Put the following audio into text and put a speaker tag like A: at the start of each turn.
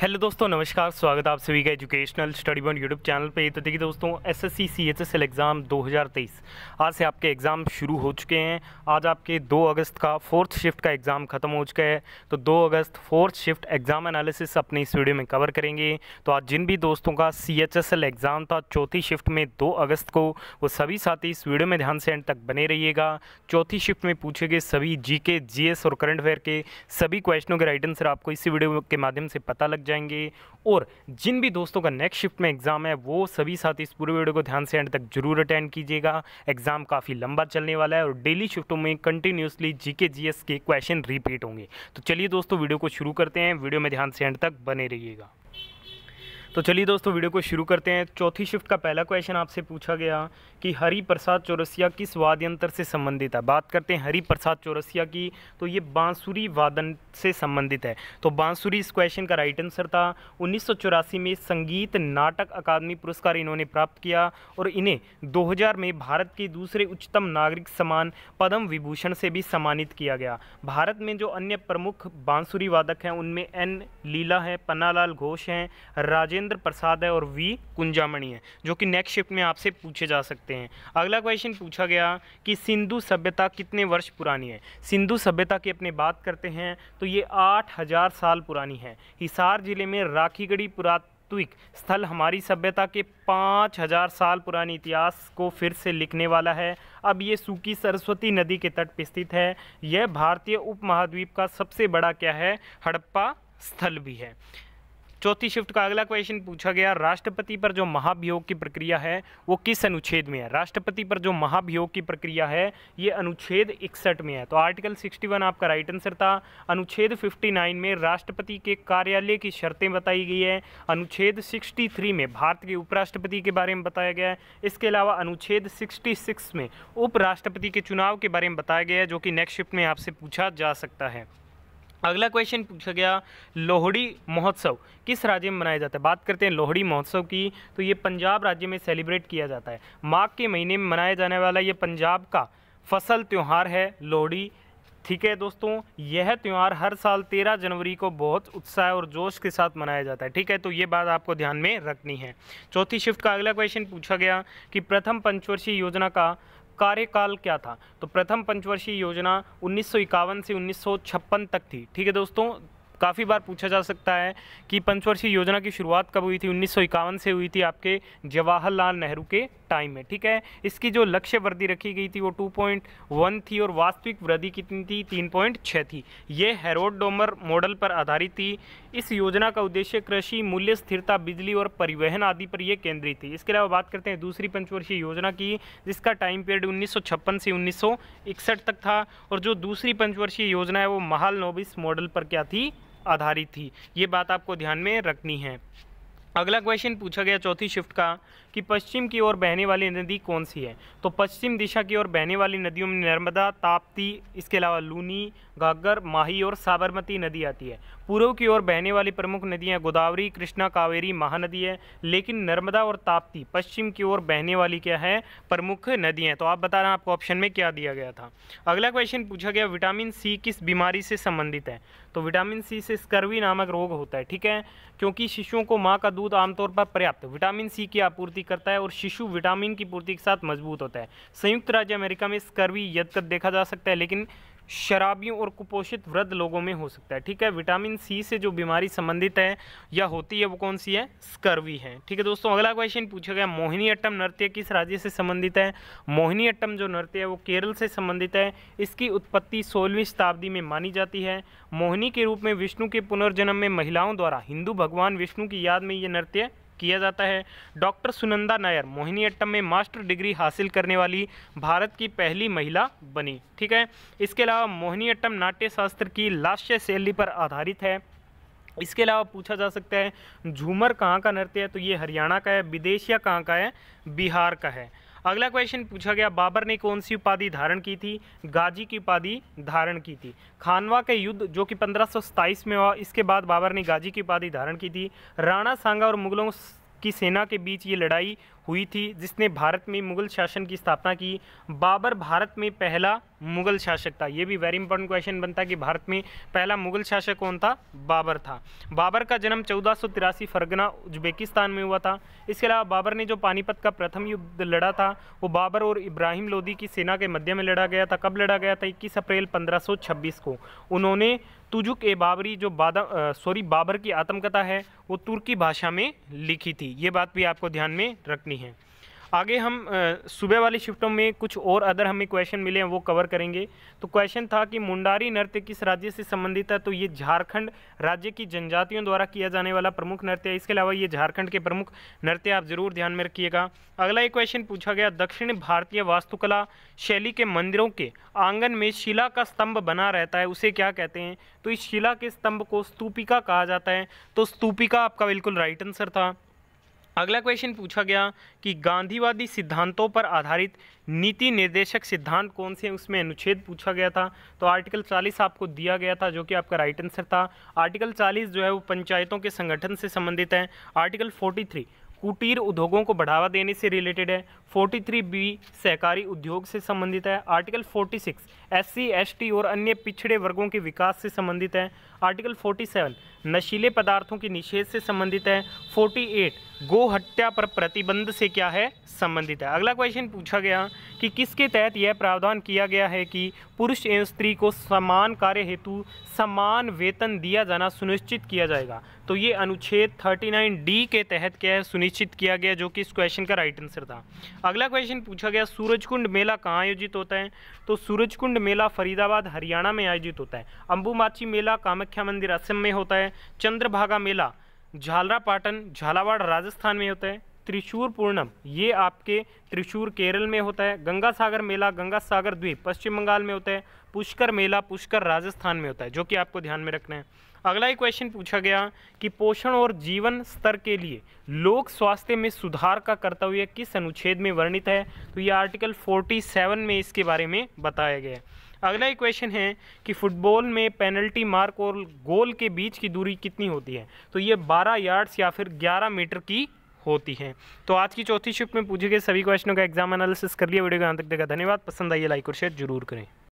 A: hello दोस्तों नमस्कार स्वागत आप सभी का educational study one YouTube channel पे तो देखिए दोस्तों एसएससी सीएचएसएल एग्ज़ाम 2023 आज से आपके एग्ज़ाम शुरू हो चुके हैं आज आपके 2 अगस्त का फोर्थ शिफ्ट का एग्ज़ाम ख़त्म हो चुका है तो 2 अगस्त फोर्थ शिफ्ट एग्ज़ाम एनालिसिस अपने इस वीडियो में कवर करेंगे तो आज जिन भी दोस्तों का सी एग्ज़ाम था चौथी शिफ्ट में दो अगस्त को वो सभी साथी इस वीडियो में ध्यान से एंड तक बने रहिएगा चौथी शिफ्ट में पूछे गए सभी जी के और करंट अफेयर के सभी क्वेश्चनों के राइट आंसर आपको इसी वीडियो के माध्यम से पता लग जाएंगे और जिन भी दोस्तों का नेक्स्ट शिफ्ट में एग्ज़ाम है वो सभी साथी इस पूरे वीडियो को ध्यान से एंड तक जरूर अटेंड कीजिएगा एग्ज़ाम काफ़ी लंबा चलने वाला है और डेली शिफ्टों में कंटिन्यूसली जीके जीएस के क्वेश्चन रिपीट होंगे तो चलिए दोस्तों वीडियो को शुरू करते हैं वीडियो में ध्यान से एंड तक बने रहिएगा तो चलिए दोस्तों वीडियो को शुरू करते हैं चौथी शिफ्ट का पहला क्वेश्चन आपसे पूछा गया कि हरि प्रसाद चौरसिया किस वाद्य यंत्र से संबंधित है बात करते हैं हरि प्रसाद चौरसिया की तो ये बांसुरी वादन से संबंधित है तो बांसुरी इस क्वेश्चन का राइट आंसर था उन्नीस में संगीत नाटक अकादमी पुरस्कार इन्होंने प्राप्त किया और इन्हें दो में भारत के दूसरे उच्चतम नागरिक सम्मान पद्म विभूषण से भी सम्मानित किया गया भारत में जो अन्य प्रमुख बांसुरी वादक हैं उनमें एन लीला है पन्नालाल घोष हैं राजेंद्र राजेंद्र प्रसाद है और वी कुंजामणि है जो कि नेक्स्ट शिफ्ट में आपसे पूछे जा सकते हैं अगला क्वेश्चन पूछा गया कि सिंधु सभ्यता कितने वर्ष पुरानी है सिंधु सभ्यता की अपने बात करते हैं तो ये आठ हज़ार साल पुरानी है हिसार ज़िले में राखीगढ़ी पुरात तात्विक स्थल हमारी सभ्यता के पाँच हजार साल पुराने इतिहास को फिर से लिखने वाला है अब ये सूखी सरस्वती नदी के तट पर स्थित है यह भारतीय उपमहाद्वीप का सबसे बड़ा क्या है हड़प्पा स्थल भी है चौथी शिफ्ट का अगला क्वेश्चन पूछा गया राष्ट्रपति पर जो महाभियोग की प्रक्रिया है वो किस अनुच्छेद में है राष्ट्रपति पर जो महाभियोग की प्रक्रिया है ये अनुच्छेद इकसठ में है तो आर्टिकल 61 आपका राइट आंसर था अनुच्छेद 59 में राष्ट्रपति के कार्यालय की शर्तें बताई गई है अनुच्छेद 63 में भारत के उपराष्ट्रपति के बारे में बताया गया है इसके अलावा अनुच्छेद सिक्सटी में उपराष्ट्रपति के चुनाव के बारे में बताया गया है जो कि नेक्स्ट शिफ्ट में आपसे पूछा जा सकता है अगला क्वेश्चन पूछा गया लोहड़ी महोत्सव किस राज्य में मनाया जाता है बात करते हैं लोहड़ी महोत्सव की तो ये पंजाब राज्य में सेलिब्रेट किया जाता है माघ के महीने में मनाया जाने वाला ये पंजाब का फसल त्यौहार है लोहड़ी ठीक है दोस्तों यह त्यौहार हर साल 13 जनवरी को बहुत उत्साह और जोश के साथ मनाया जाता है ठीक है तो ये बात आपको ध्यान में रखनी है चौथी शिफ्ट का अगला क्वेश्चन पूछा गया कि प्रथम पंचवर्षीय योजना का कार्यकाल क्या था तो प्रथम पंचवर्षीय योजना उन्नीस से उन्नीस तक थी ठीक है दोस्तों काफ़ी बार पूछा जा सकता है कि पंचवर्षीय योजना की शुरुआत कब हुई थी उन्नीस से हुई थी आपके जवाहरलाल नेहरू के टाइम में ठीक है इसकी जो लक्ष्य वृद्धि रखी गई थी वो 2.1 थी और वास्तविक वृद्धि कितनी थी 3.6 थी ये हेरोड डोमर मॉडल पर आधारित थी इस योजना का उद्देश्य कृषि मूल्य स्थिरता बिजली और परिवहन आदि पर यह केंद्रित थी इसके अलावा बात करते हैं दूसरी पंचवर्षीय योजना की जिसका टाइम पीरियड उन्नीस से उन्नीस तक था और जो दूसरी पंचवर्षीय योजना है वो महाल नोबिस मॉडल पर क्या थी आधारित थी ये बात आपको ध्यान में रखनी है अगला क्वेश्चन पूछा गया चौथी शिफ्ट का कि पश्चिम की ओर बहने वाली नदी कौन सी है तो पश्चिम दिशा की ओर बहने वाली नदियों में नर्मदा ताप्ती इसके अलावा लूनी घाघर माही और साबरमती नदी आती है पूर्व की ओर बहने वाली प्रमुख नदियाँ गोदावरी कृष्णा कावेरी महानदी है लेकिन नर्मदा और ताप्ती पश्चिम की ओर बहने वाली क्या है प्रमुख नदियाँ तो आप बता रहे हैं आपको ऑप्शन में क्या दिया गया था अगला क्वेश्चन पूछा गया विटामिन सी किस बीमारी से संबंधित है तो विटामिन सी से स्कर्वी नामक रोग होता है ठीक है क्योंकि शिशुओं को माँ का दूध आमतौर पर पर्याप्त विटामिन सी की आपूर्ति करता है और शिशु विटामिन की पूर्ति के साथ मजबूत होता है संयुक्त राज्य अमेरिका में स्कर्वी यदकद देखा जा सकता है लेकिन शराबियों और कुपोषित वृद्ध लोगों में हो सकता है ठीक है विटामिन सी से जो बीमारी संबंधित है या होती है वो कौन सी है स्कर्वी है ठीक है दोस्तों अगला क्वेश्चन पूछा गया मोहिनी अट्टम नृत्य किस राज्य से संबंधित है मोहिनी अट्टम जो नृत्य है वो केरल से संबंधित है इसकी उत्पत्ति सोलहवीं शताब्दी में मानी जाती है मोहिनी के रूप में विष्णु के पुनर्जन्म में महिलाओं द्वारा हिंदू भगवान विष्णु की याद में ये नृत्य किया जाता है डॉक्टर सुनंदा नायर मोहिनीअट्टम में मास्टर डिग्री हासिल करने वाली भारत की पहली महिला बनी ठीक है इसके अलावा मोहिनीअट्टम नाट्य शास्त्र की लाश्य शैली पर आधारित है इसके अलावा पूछा जा सकता है झूमर कहाँ का नृत्य है तो ये हरियाणा का है विदेशिया कहाँ का है बिहार का है अगला क्वेश्चन पूछा गया बाबर ने कौन सी उपाधि धारण की थी गाजी की उपाधि धारण की थी खानवा के युद्ध जो कि पंद्रह में हुआ इसके बाद बाबर ने गाजी की उपाधि धारण की थी राणा सांगा और मुगलों की सेना के बीच ये लड़ाई हुई थी जिसने भारत में मुगल शासन की स्थापना की बाबर भारत में पहला मुगल शासक था ये भी वेरी इंपॉर्टेंट क्वेश्चन बनता है कि भारत में पहला मुगल शासक कौन था बाबर था बाबर का जन्म चौदह फरगना उज्बेकिस्तान में हुआ था इसके अलावा बाबर ने जो पानीपत का प्रथम युद्ध लड़ा था वो बाबर और इब्राहिम लोदी की सेना के मध्य में लड़ा गया था कब लड़ा गया था इक्कीस अप्रैल पंद्रह को उन्होंने तुजुक ए बाबरी जो बादा सॉरी बाबर की आत्मकथा है वो तुर्की भाषा में लिखी थी ये बात भी आपको ध्यान में रखनी हैं आगे हम सुबह वाली शिफ्टों में कुछ और अदर हमें क्वेश्चन मिले हैं वो कवर करेंगे तो क्वेश्चन था कि मुंडारी नृत्य किस राज्य से संबंधित है तो ये झारखंड राज्य की जनजातियों द्वारा किया जाने वाला प्रमुख नृत्य है इसके अलावा ये झारखंड के प्रमुख नृत्य आप ज़रूर ध्यान में रखिएगा अगला एक क्वेश्चन पूछा गया दक्षिण भारतीय वास्तुकला शैली के मंदिरों के आंगन में शिला का स्तंभ बना रहता है उसे क्या कहते हैं तो इस शिला के स्तंभ को स्तूपिका कहा जाता है तो स्तूपिका आपका बिल्कुल राइट आंसर था अगला क्वेश्चन पूछा गया कि गांधीवादी सिद्धांतों पर आधारित नीति निर्देशक सिद्धांत कौन से उसमें अनुच्छेद पूछा गया था तो आर्टिकल 40 आपको दिया गया था जो कि आपका राइट आंसर था आर्टिकल 40 जो है वो पंचायतों के संगठन से संबंधित है आर्टिकल 43 कुटीर उद्योगों को बढ़ावा देने से रिलेटेड है 43 बी सहकारी उद्योग से संबंधित है आर्टिकल 46 एससी, एसटी और अन्य पिछड़े वर्गों के विकास से संबंधित है आर्टिकल 47 नशीले पदार्थों के निषेध से संबंधित है 48 गो हत्या पर प्रतिबंध से क्या है संबंधित है अगला क्वेश्चन पूछा गया कि किसके तहत यह प्रावधान किया गया है कि पुरुष एवं स्त्री को समान कार्य हेतु समान वेतन दिया जाना सुनिश्चित किया जाएगा तो ये अनुच्छेद 39 डी के तहत क्या है सुनिश्चित किया गया जो कि इस क्वेश्चन का राइट आंसर था अगला क्वेश्चन पूछा गया सूरजकुंड मेला कहाँ आयोजित होता है तो सूरजकुंड कुंभ मेला फरीदाबाद हरियाणा में आयोजित होता है अंबुमाची मेला कामाख्या मंदिर असम में होता है चंद्रभागा मेला झालरापाटन झालावाड़ राजस्थान में होता है त्रिशूर पूर्णम ये आपके त्रिशूर केरल में होता है गंगा सागर मेला गंगा सागर द्वीप पश्चिम बंगाल में होता है पुष्कर मेला पुष्कर राजस्थान में होता है जो कि आपको ध्यान में रखना है अगला ही क्वेश्चन पूछा गया कि पोषण और जीवन स्तर के लिए लोक स्वास्थ्य में सुधार का कर्तव्य किस अनुच्छेद में वर्णित है तो ये आर्टिकल 47 में इसके बारे में बताया गया है अगला ही क्वेश्चन है कि फुटबॉल में पेनल्टी मार्क और गोल के बीच की दूरी कितनी होती है तो ये 12 यार्ड्स या फिर 11 मीटर की होती है तो आज की चौथी शिफ्ट में पूछे गए सभी क्वेश्चनों का एग्जाम एनालिसिस कर लिया वीडियो को यहाँ तक देखा धन्यवाद पसंद आइए लाइक और शेयर जरूर करें